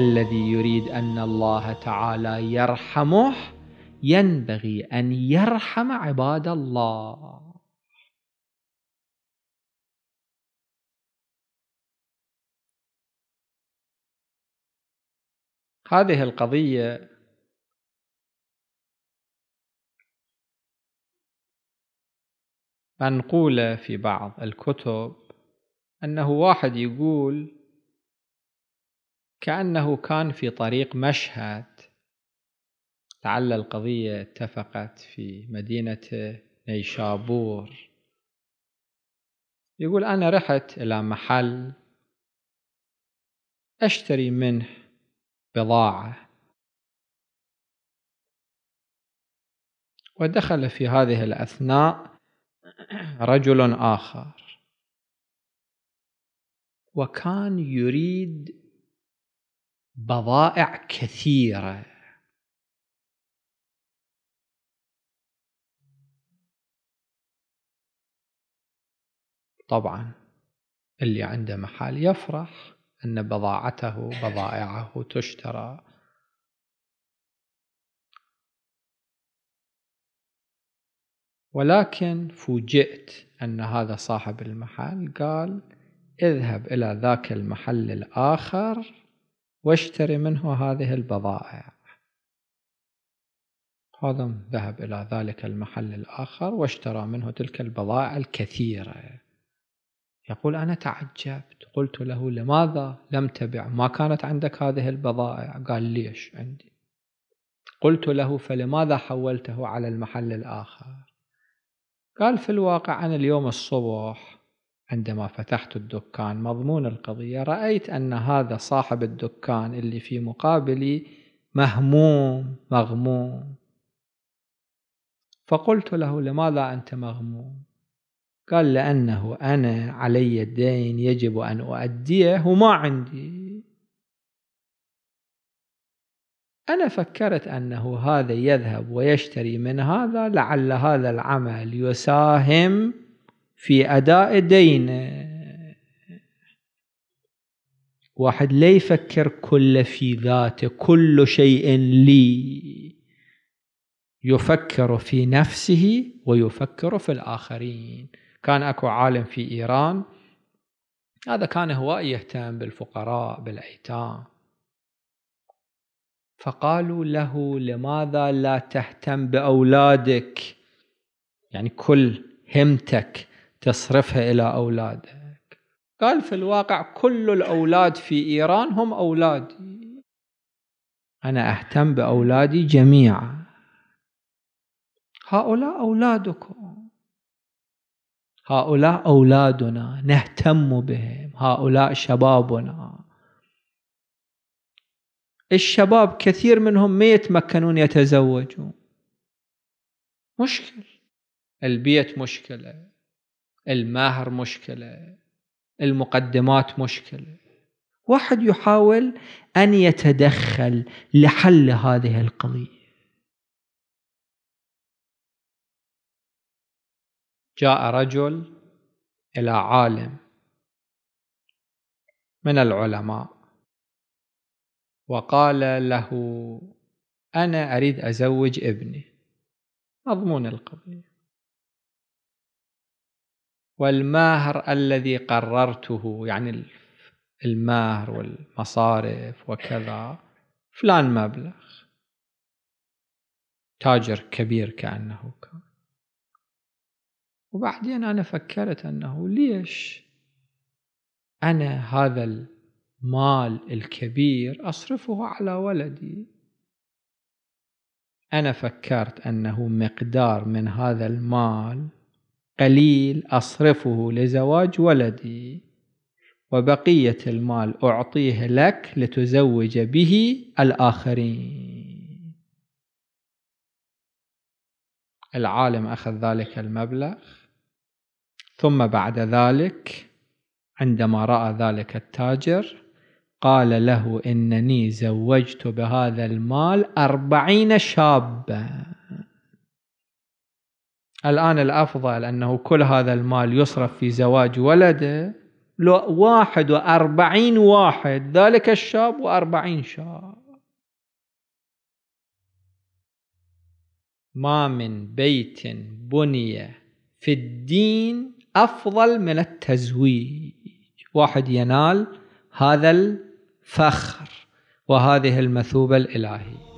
الذي يريد أن الله تعالى يرحمه ينبغي أن يرحم عباد الله هذه القضية منقولة في بعض الكتب أنه واحد يقول كأنه كان في طريق مشهد لعل القضية اتفقت في مدينة نيشابور يقول أنا رحت إلى محل أشتري منه بضاعة ودخل في هذه الأثناء رجل آخر وكان يريد بضائع كثيرة طبعا اللي عنده محل يفرح أن بضاعته بضائعه تشترى ولكن فوجئت أن هذا صاحب المحل قال اذهب إلى ذاك المحل الآخر واشتري منه هذه البضائع هذا ذهب إلى ذلك المحل الآخر واشترى منه تلك البضائع الكثيرة يقول أنا تعجبت قلت له لماذا لم تبع ما كانت عندك هذه البضائع قال ليش عندي قلت له فلماذا حولته على المحل الآخر قال في الواقع أنا اليوم الصبح عندما فتحت الدكان مضمون القضية رأيت أن هذا صاحب الدكان اللي في مقابلي مهموم مغموم فقلت له لماذا أنت مغموم قال لأنه أنا علي الدين يجب أن أؤديه وما عندي أنا فكرت أنه هذا يذهب ويشتري من هذا لعل هذا العمل يساهم في أداء دينه واحد لا يفكر كل في ذاته كل شيء لي يفكر في نفسه ويفكر في الآخرين كان أكو عالم في إيران هذا كان هو يهتم بالفقراء بالأيتام فقالوا له لماذا لا تهتم بأولادك يعني كل همتك تصرفها إلى أولادك قال في الواقع كل الأولاد في إيران هم أولادي أنا أهتم بأولادي جميعا هؤلاء أولادكم هؤلاء أولادنا نهتم بهم هؤلاء شبابنا الشباب كثير منهم ما يتمكنون يتزوجون مشكل البيت مشكلة الماهر مشكله المقدمات مشكله واحد يحاول ان يتدخل لحل هذه القضيه جاء رجل الى عالم من العلماء وقال له انا اريد ازوج ابني مضمون القضيه والماهر الذي قررته يعني الماهر والمصارف وكذا فلان مبلغ تاجر كبير كأنه كان وبعدين أنا فكرت أنه ليش أنا هذا المال الكبير أصرفه على ولدي أنا فكرت أنه مقدار من هذا المال قليل أصرفه لزواج ولدي وبقية المال أعطيه لك لتزوج به الآخرين العالم أخذ ذلك المبلغ ثم بعد ذلك عندما رأى ذلك التاجر قال له إنني زوجت بهذا المال أربعين شاباً الآن الأفضل أنه كل هذا المال يصرف في زواج ولده لو واحد وأربعين واحد ذلك الشاب وأربعين شاب ما من بيت بني في الدين أفضل من التزويج واحد ينال هذا الفخر وهذه المثوبة الإلهية